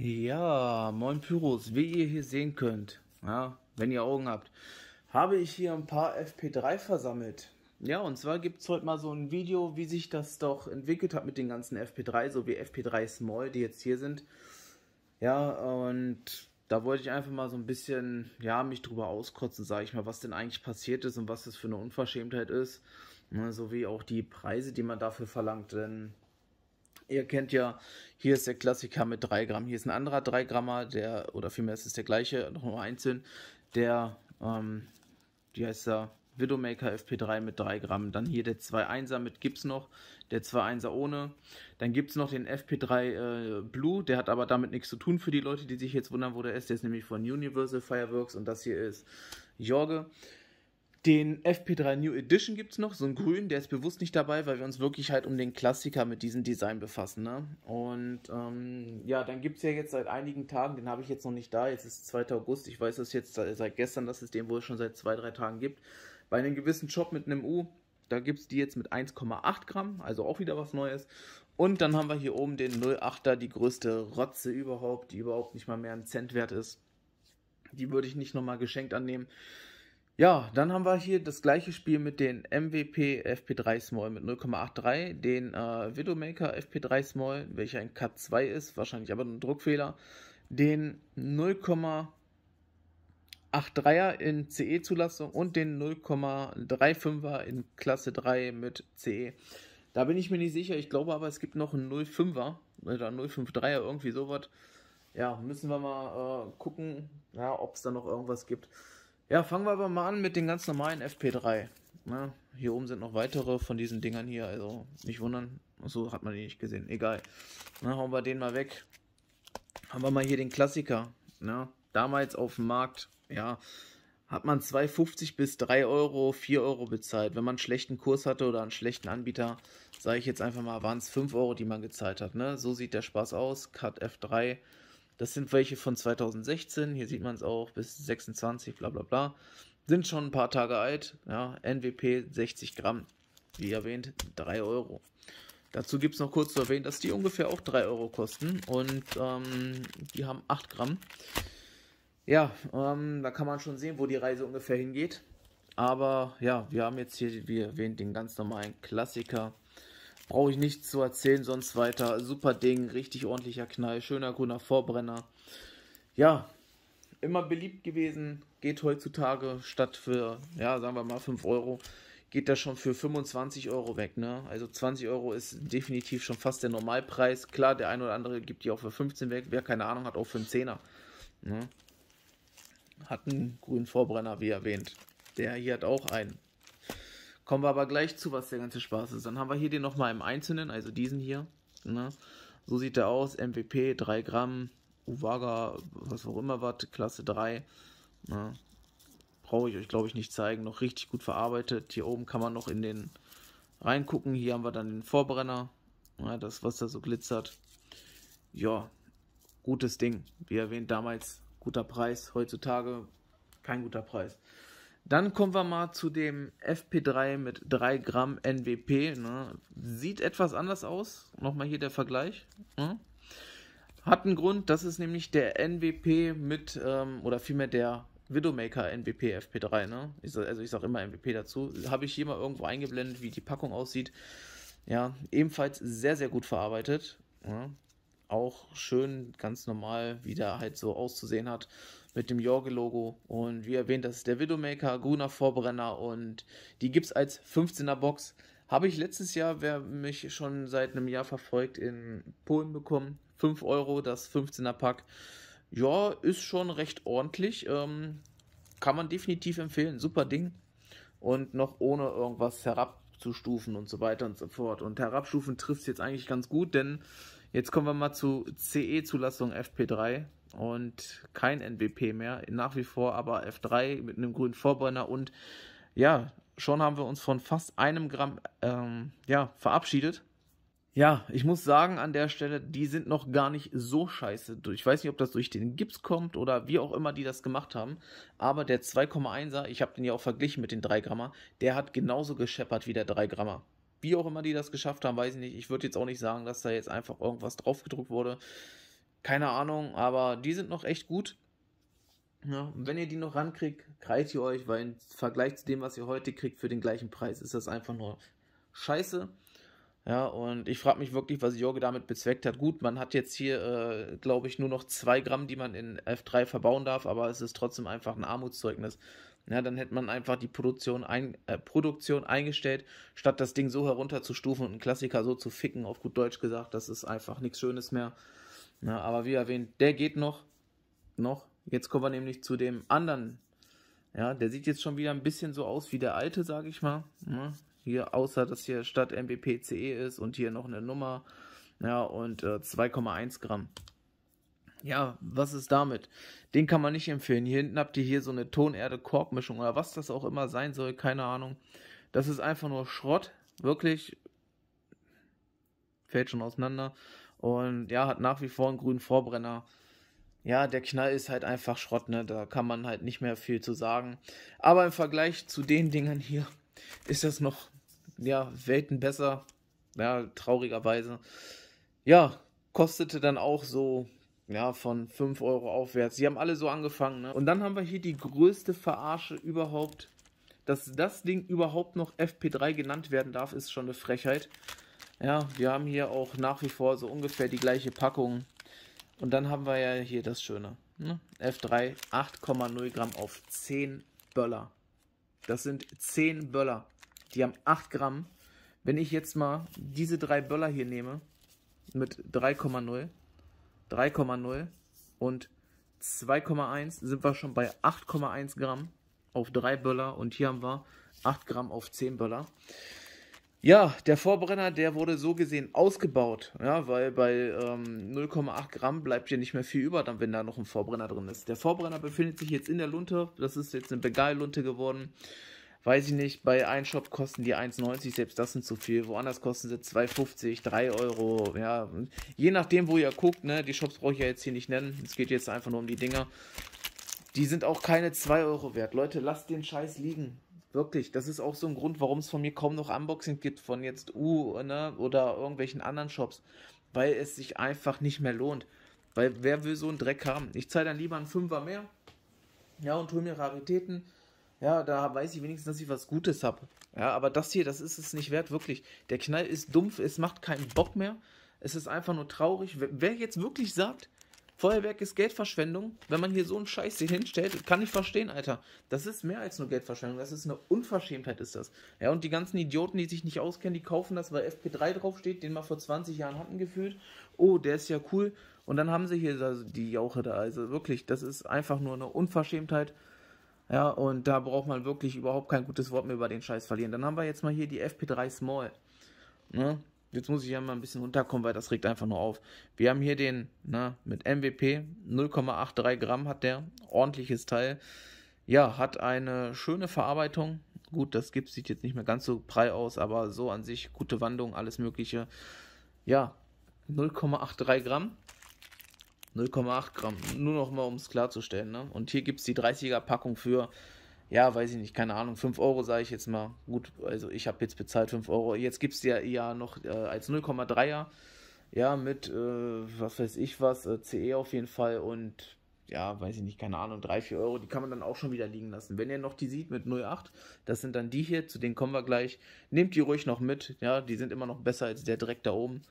Ja, moin Pyros, wie ihr hier sehen könnt, ja, wenn ihr Augen habt, habe ich hier ein paar FP3 versammelt. Ja, und zwar gibt es heute mal so ein Video, wie sich das doch entwickelt hat mit den ganzen FP3, so wie FP3 Small, die jetzt hier sind. Ja, und da wollte ich einfach mal so ein bisschen, ja, mich drüber auskotzen, sage ich mal, was denn eigentlich passiert ist und was das für eine Unverschämtheit ist. Ne, so wie auch die Preise, die man dafür verlangt, denn Ihr kennt ja, hier ist der Klassiker mit 3 Gramm. Hier ist ein anderer 3 Grammer, der, oder vielmehr ist es der gleiche, nochmal einzeln, der, ähm, wie heißt der, Widowmaker FP3 mit 3 Gramm. Dann hier der 2.1er mit Gips noch, der 2.1er ohne. Dann gibt es noch den FP3 äh, Blue, der hat aber damit nichts zu tun für die Leute, die sich jetzt wundern, wo der ist. Der ist nämlich von Universal Fireworks und das hier ist Jorge. Den FP3 New Edition gibt es noch, so einen grünen, der ist bewusst nicht dabei, weil wir uns wirklich halt um den Klassiker mit diesem Design befassen. Ne? Und ähm, ja, dann gibt es ja jetzt seit einigen Tagen, den habe ich jetzt noch nicht da, jetzt ist 2. August, ich weiß das jetzt seit gestern, dass es den wohl schon seit zwei, drei Tagen gibt. Bei einem gewissen Shop mit einem U, da gibt es die jetzt mit 1,8 Gramm, also auch wieder was Neues. Und dann haben wir hier oben den 08er, die größte Rotze überhaupt, die überhaupt nicht mal mehr ein Cent wert ist. Die würde ich nicht nochmal geschenkt annehmen. Ja, dann haben wir hier das gleiche Spiel mit den MWP FP3 Small mit 0,83, den äh, Widowmaker FP3 Small, welcher ein Cut 2 ist, wahrscheinlich aber ein Druckfehler, den 0,83er in CE-Zulassung und den 0,35er in Klasse 3 mit CE. Da bin ich mir nicht sicher, ich glaube aber, es gibt noch einen 0,5er oder 0,53er, irgendwie sowas. Ja, müssen wir mal äh, gucken, ja, ob es da noch irgendwas gibt. Ja, fangen wir aber mal an mit den ganz normalen FP3. Na, ne? hier oben sind noch weitere von diesen Dingern hier, also nicht wundern. So hat man die nicht gesehen. Egal. Na, ne, hauen wir den mal weg. Haben wir mal hier den Klassiker. Na, ne? damals auf dem Markt, ja, hat man 2,50 bis 3 Euro, 4 Euro bezahlt. Wenn man einen schlechten Kurs hatte oder einen schlechten Anbieter, sage ich jetzt einfach mal, waren es 5 Euro, die man gezahlt hat. Ne? So sieht der Spaß aus. Cut F3 das sind welche von 2016, hier sieht man es auch, bis 26, bla bla bla. Sind schon ein paar Tage alt, ja, NWP 60 Gramm, wie erwähnt, 3 Euro. Dazu gibt es noch kurz zu erwähnen, dass die ungefähr auch 3 Euro kosten und ähm, die haben 8 Gramm. Ja, ähm, da kann man schon sehen, wo die Reise ungefähr hingeht. Aber ja, wir haben jetzt hier, wie erwähnt, den ganz normalen Klassiker brauche ich nichts zu erzählen, sonst weiter. Super Ding, richtig ordentlicher Knall, schöner grüner Vorbrenner. Ja, immer beliebt gewesen, geht heutzutage statt für, ja, sagen wir mal 5 Euro, geht das schon für 25 Euro weg, ne? Also 20 Euro ist definitiv schon fast der Normalpreis. Klar, der ein oder andere gibt die auch für 15 weg, wer keine Ahnung hat, auch für einen Zehner. Ne? Hat einen grünen Vorbrenner, wie erwähnt. Der hier hat auch einen. Kommen wir aber gleich zu, was der ganze Spaß ist. Dann haben wir hier den nochmal im Einzelnen, also diesen hier. Ne? So sieht er aus, MVP, 3 Gramm, Uvaga, was auch immer was, Klasse 3. Ne? Brauche ich euch, glaube ich, nicht zeigen. Noch richtig gut verarbeitet. Hier oben kann man noch in den reingucken. Hier haben wir dann den Vorbrenner. Ja, ne? das, was da so glitzert. Ja, gutes Ding. Wie erwähnt, damals guter Preis. Heutzutage kein guter Preis. Dann kommen wir mal zu dem FP3 mit 3 Gramm NWP. Ne? Sieht etwas anders aus. Nochmal hier der Vergleich. Ne? Hat einen Grund, das ist nämlich der NWP mit, ähm, oder vielmehr der Widowmaker NWP FP3. Ne? Ich, also ich sage immer NWP dazu. Habe ich hier mal irgendwo eingeblendet, wie die Packung aussieht. Ja, ebenfalls sehr, sehr gut verarbeitet. Ja. Ne? auch schön ganz normal, wie der halt so auszusehen hat, mit dem Jorge-Logo. Und wie erwähnt, das ist der Widowmaker, Gruner Vorbrenner und die gibt es als 15er Box. Habe ich letztes Jahr, wer mich schon seit einem Jahr verfolgt, in Polen bekommen. 5 Euro das 15er Pack. Ja, ist schon recht ordentlich. Ähm, kann man definitiv empfehlen. Super Ding. Und noch ohne irgendwas herabzustufen und so weiter und so fort. Und herabstufen trifft es jetzt eigentlich ganz gut, denn Jetzt kommen wir mal zu CE-Zulassung FP3 und kein NWP mehr. Nach wie vor aber F3 mit einem grünen Vorbrenner und ja, schon haben wir uns von fast einem Gramm ähm, ja, verabschiedet. Ja, ich muss sagen, an der Stelle, die sind noch gar nicht so scheiße. Ich weiß nicht, ob das durch den Gips kommt oder wie auch immer die das gemacht haben. Aber der 2,1er, ich habe den ja auch verglichen mit den 3 Grammer, der hat genauso gescheppert wie der 3 Grammer wie auch immer die das geschafft haben, weiß ich nicht. Ich würde jetzt auch nicht sagen, dass da jetzt einfach irgendwas draufgedruckt wurde. Keine Ahnung, aber die sind noch echt gut. Ja, wenn ihr die noch rankriegt, kreit ihr euch, weil im Vergleich zu dem, was ihr heute kriegt, für den gleichen Preis ist das einfach nur scheiße. Ja, und ich frage mich wirklich, was Jorge damit bezweckt hat. Gut, man hat jetzt hier, äh, glaube ich, nur noch zwei Gramm, die man in F3 verbauen darf, aber es ist trotzdem einfach ein Armutszeugnis. Ja, dann hätte man einfach die Produktion, ein, äh, Produktion eingestellt, statt das Ding so herunterzustufen und einen Klassiker so zu ficken, auf gut Deutsch gesagt. Das ist einfach nichts Schönes mehr. Ja, aber wie erwähnt, der geht noch. Noch. Jetzt kommen wir nämlich zu dem anderen. Ja, der sieht jetzt schon wieder ein bisschen so aus wie der alte, sage ich mal. Ja, ne? hier, außer dass hier statt MBP CE ist und hier noch eine Nummer. Ja, und äh, 2,1 Gramm. Ja, was ist damit? Den kann man nicht empfehlen. Hier hinten habt ihr hier so eine Tonerde-Korbmischung oder was das auch immer sein soll, keine Ahnung. Das ist einfach nur Schrott, wirklich. Fällt schon auseinander. Und ja, hat nach wie vor einen grünen Vorbrenner. Ja, der Knall ist halt einfach Schrott, ne? Da kann man halt nicht mehr viel zu sagen. Aber im Vergleich zu den Dingern hier ist das noch, ja, Welten besser. Ja, traurigerweise. Ja, kostete dann auch so ja, von 5 Euro aufwärts. Die haben alle so angefangen. Ne? Und dann haben wir hier die größte Verarsche überhaupt. Dass das Ding überhaupt noch FP3 genannt werden darf, ist schon eine Frechheit. Ja, wir haben hier auch nach wie vor so ungefähr die gleiche Packung. Und dann haben wir ja hier das Schöne. Ne? F3 8,0 Gramm auf 10 Böller. Das sind 10 Böller. Die haben 8 Gramm. Wenn ich jetzt mal diese drei Böller hier nehme, mit 3,0, 3,0 und 2,1 sind wir schon bei 8,1 Gramm auf 3 Böller und hier haben wir 8 Gramm auf 10 Böller. Ja, der Vorbrenner, der wurde so gesehen ausgebaut, ja, weil bei ähm, 0,8 Gramm bleibt hier nicht mehr viel über, dann wenn da noch ein Vorbrenner drin ist. Der Vorbrenner befindet sich jetzt in der Lunte, das ist jetzt eine Begal-Lunte geworden weiß ich nicht, bei einem Shop kosten die 1,90, selbst das sind zu viel. Woanders kosten sie 2,50, 3 Euro, ja. Je nachdem, wo ihr guckt, ne, die Shops brauche ich ja jetzt hier nicht nennen. Es geht jetzt einfach nur um die Dinger. Die sind auch keine 2 Euro wert. Leute, lasst den Scheiß liegen. Wirklich, das ist auch so ein Grund, warum es von mir kaum noch Unboxing gibt von jetzt U ne, oder irgendwelchen anderen Shops. Weil es sich einfach nicht mehr lohnt. Weil wer will so einen Dreck haben? Ich zahle dann lieber einen Fünfer mehr. Ja, und hol mir Raritäten ja, da weiß ich wenigstens, dass ich was Gutes habe. Ja, aber das hier, das ist es nicht wert, wirklich. Der Knall ist dumpf, es macht keinen Bock mehr. Es ist einfach nur traurig. Wer jetzt wirklich sagt, Feuerwerk ist Geldverschwendung, wenn man hier so einen Scheiß hier hinstellt, kann ich verstehen, Alter. Das ist mehr als nur Geldverschwendung, das ist eine Unverschämtheit, ist das. Ja, und die ganzen Idioten, die sich nicht auskennen, die kaufen das, weil FP3 draufsteht, den wir vor 20 Jahren hatten gefühlt. Oh, der ist ja cool. Und dann haben sie hier also, die Jauche da. Also wirklich, das ist einfach nur eine Unverschämtheit. Ja, und da braucht man wirklich überhaupt kein gutes Wort mehr über den Scheiß verlieren. Dann haben wir jetzt mal hier die FP3 Small. Ne? Jetzt muss ich ja mal ein bisschen runterkommen, weil das regt einfach nur auf. Wir haben hier den, na, ne, mit MWP, 0,83 Gramm hat der, ordentliches Teil. Ja, hat eine schöne Verarbeitung. Gut, das Gips sieht jetzt nicht mehr ganz so prall aus, aber so an sich gute Wandung, alles Mögliche. Ja, 0,83 Gramm 0,8 Gramm. Nur noch mal, um es klarzustellen. Ne? Und hier gibt es die 30er Packung für, ja, weiß ich nicht, keine Ahnung, 5 Euro sage ich jetzt mal. Gut, also ich habe jetzt bezahlt 5 Euro. Jetzt gibt es ja, ja noch äh, als 0,3er. Ja, mit, äh, was weiß ich was, äh, CE auf jeden Fall und ja, weiß ich nicht, keine Ahnung, 3, 4 Euro, die kann man dann auch schon wieder liegen lassen. Wenn ihr noch die sieht mit 0,8, das sind dann die hier, zu denen kommen wir gleich. Nehmt die ruhig noch mit, ja, die sind immer noch besser als der direkt da oben.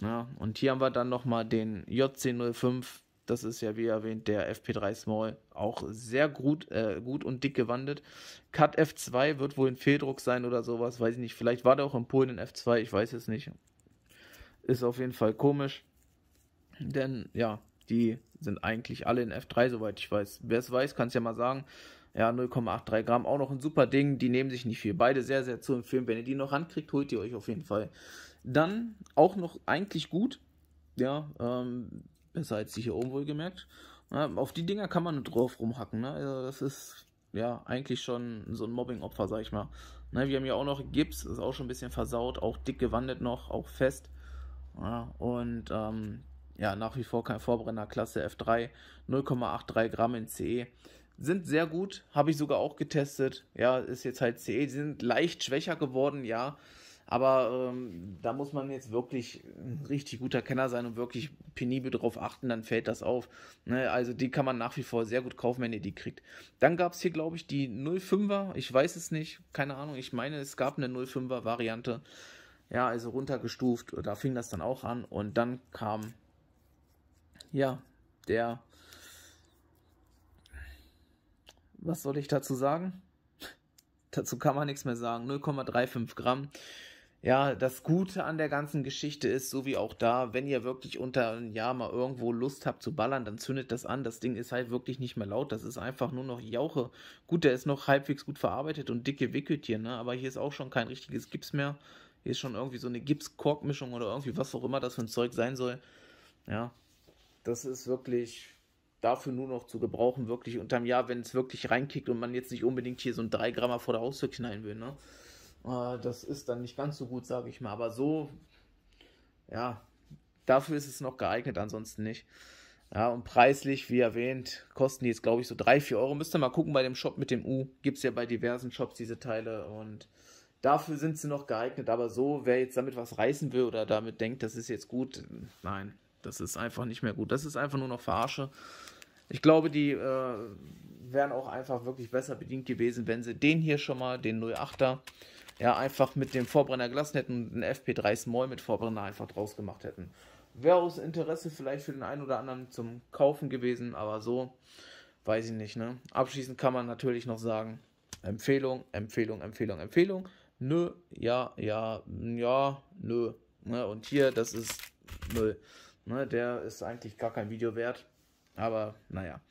Ja, ne? und hier haben wir dann nochmal den JC05. Das ist ja wie erwähnt der FP3 Small. Auch sehr gut, äh, gut und dick gewandet. Cut F2 wird wohl ein Fehldruck sein oder sowas. Weiß ich nicht. Vielleicht war der auch in Polen in F2. Ich weiß es nicht. Ist auf jeden Fall komisch. Denn ja, die sind eigentlich alle in F3, soweit ich weiß. Wer es weiß, kann es ja mal sagen. Ja, 0,83 Gramm, auch noch ein super Ding. Die nehmen sich nicht viel. Beide sehr, sehr zu empfehlen. Wenn ihr die noch rankriegt, holt ihr euch auf jeden Fall. Dann auch noch eigentlich gut. Ja, ähm, besser als die hier oben wohlgemerkt. auf die Dinger kann man drauf rumhacken. Ne? Also das ist ja eigentlich schon so ein Mobbing-Opfer, sag ich mal. Ne, wir haben ja auch noch Gips, ist auch schon ein bisschen versaut, auch dick gewandet noch, auch fest. Ja, und ähm, ja, nach wie vor kein Vorbrenner, Klasse F3, 0,83 Gramm in CE. Sind sehr gut, habe ich sogar auch getestet. Ja, ist jetzt halt CE, die sind leicht schwächer geworden, ja. Aber ähm, da muss man jetzt wirklich ein richtig guter Kenner sein und wirklich penibel drauf achten, dann fällt das auf. Ne? Also die kann man nach wie vor sehr gut kaufen, wenn ihr die kriegt. Dann gab es hier, glaube ich, die 05er. Ich weiß es nicht, keine Ahnung. Ich meine, es gab eine 05er Variante. Ja, also runtergestuft. Da fing das dann auch an. Und dann kam, ja, der. Was soll ich dazu sagen? dazu kann man nichts mehr sagen. 0,35 Gramm. Ja, das Gute an der ganzen Geschichte ist, so wie auch da, wenn ihr wirklich unter ein Jahr mal irgendwo Lust habt zu ballern, dann zündet das an. Das Ding ist halt wirklich nicht mehr laut. Das ist einfach nur noch Jauche. Gut, der ist noch halbwegs gut verarbeitet und dicke Wickeltier, ne? Aber hier ist auch schon kein richtiges Gips mehr. Hier ist schon irgendwie so eine Gips-Kork-Mischung oder irgendwie was auch immer das für ein Zeug sein soll. Ja, das ist wirklich dafür nur noch zu gebrauchen, wirklich unterm Jahr, wenn es wirklich reinkickt und man jetzt nicht unbedingt hier so ein 3 Grammer vor der Haustür knallen will, ne? Äh, das ist dann nicht ganz so gut, sage ich mal. Aber so, ja, dafür ist es noch geeignet, ansonsten nicht. Ja, und preislich, wie erwähnt, kosten die jetzt, glaube ich, so 3, 4 Euro. Müsst ihr mal gucken bei dem Shop mit dem U. Gibt es ja bei diversen Shops diese Teile und dafür sind sie noch geeignet. Aber so, wer jetzt damit was reißen will oder damit denkt, das ist jetzt gut, nein, das ist einfach nicht mehr gut. Das ist einfach nur noch Verarsche. Ich glaube, die äh, wären auch einfach wirklich besser bedient gewesen, wenn sie den hier schon mal, den 08er, ja, einfach mit dem Vorbrenner gelassen hätten und einen FP3 Small mit Vorbrenner einfach draus gemacht hätten. Wäre aus Interesse vielleicht für den einen oder anderen zum Kaufen gewesen, aber so weiß ich nicht. Ne? Abschließend kann man natürlich noch sagen: Empfehlung, Empfehlung, Empfehlung, Empfehlung. Nö, ja, ja, ja, nö. Ne? Und hier, das ist Müll. Ne? Der ist eigentlich gar kein Video wert. Aber naja.